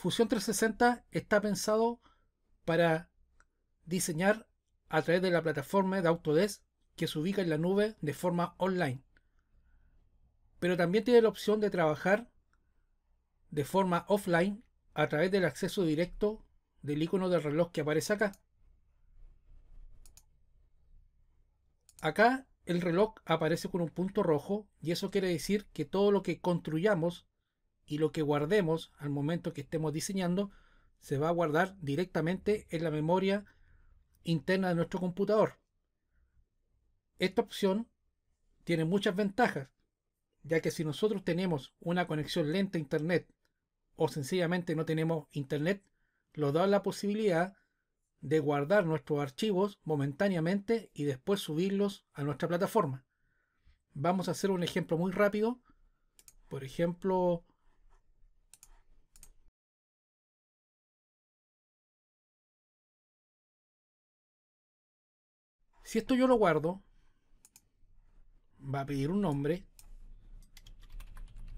Fusión 360 está pensado para diseñar a través de la plataforma de Autodesk que se ubica en la nube de forma online. Pero también tiene la opción de trabajar de forma offline a través del acceso directo del icono del reloj que aparece acá. Acá el reloj aparece con un punto rojo y eso quiere decir que todo lo que construyamos y lo que guardemos al momento que estemos diseñando se va a guardar directamente en la memoria interna de nuestro computador. Esta opción tiene muchas ventajas, ya que si nosotros tenemos una conexión lenta a Internet o sencillamente no tenemos Internet, nos da la posibilidad de guardar nuestros archivos momentáneamente y después subirlos a nuestra plataforma. Vamos a hacer un ejemplo muy rápido. Por ejemplo, Si esto yo lo guardo, va a pedir un nombre.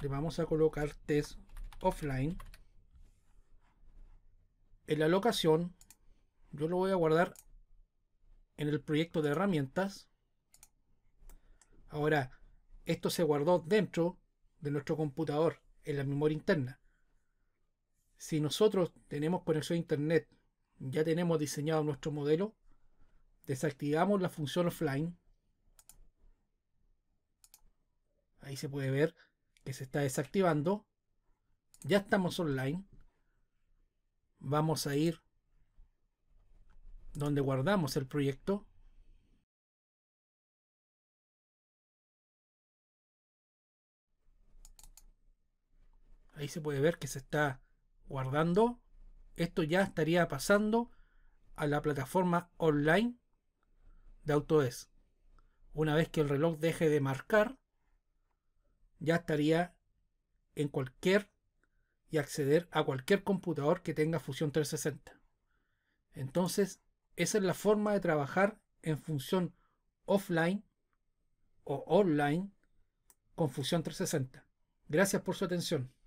Le vamos a colocar test offline. En la locación, yo lo voy a guardar en el proyecto de herramientas. Ahora, esto se guardó dentro de nuestro computador, en la memoria interna. Si nosotros tenemos conexión a internet, ya tenemos diseñado nuestro modelo, Desactivamos la función offline. Ahí se puede ver que se está desactivando. Ya estamos online. Vamos a ir donde guardamos el proyecto. Ahí se puede ver que se está guardando. Esto ya estaría pasando a la plataforma online de es Una vez que el reloj deje de marcar, ya estaría en cualquier y acceder a cualquier computador que tenga fusión 360. Entonces, esa es la forma de trabajar en función offline o online con fusión 360. Gracias por su atención.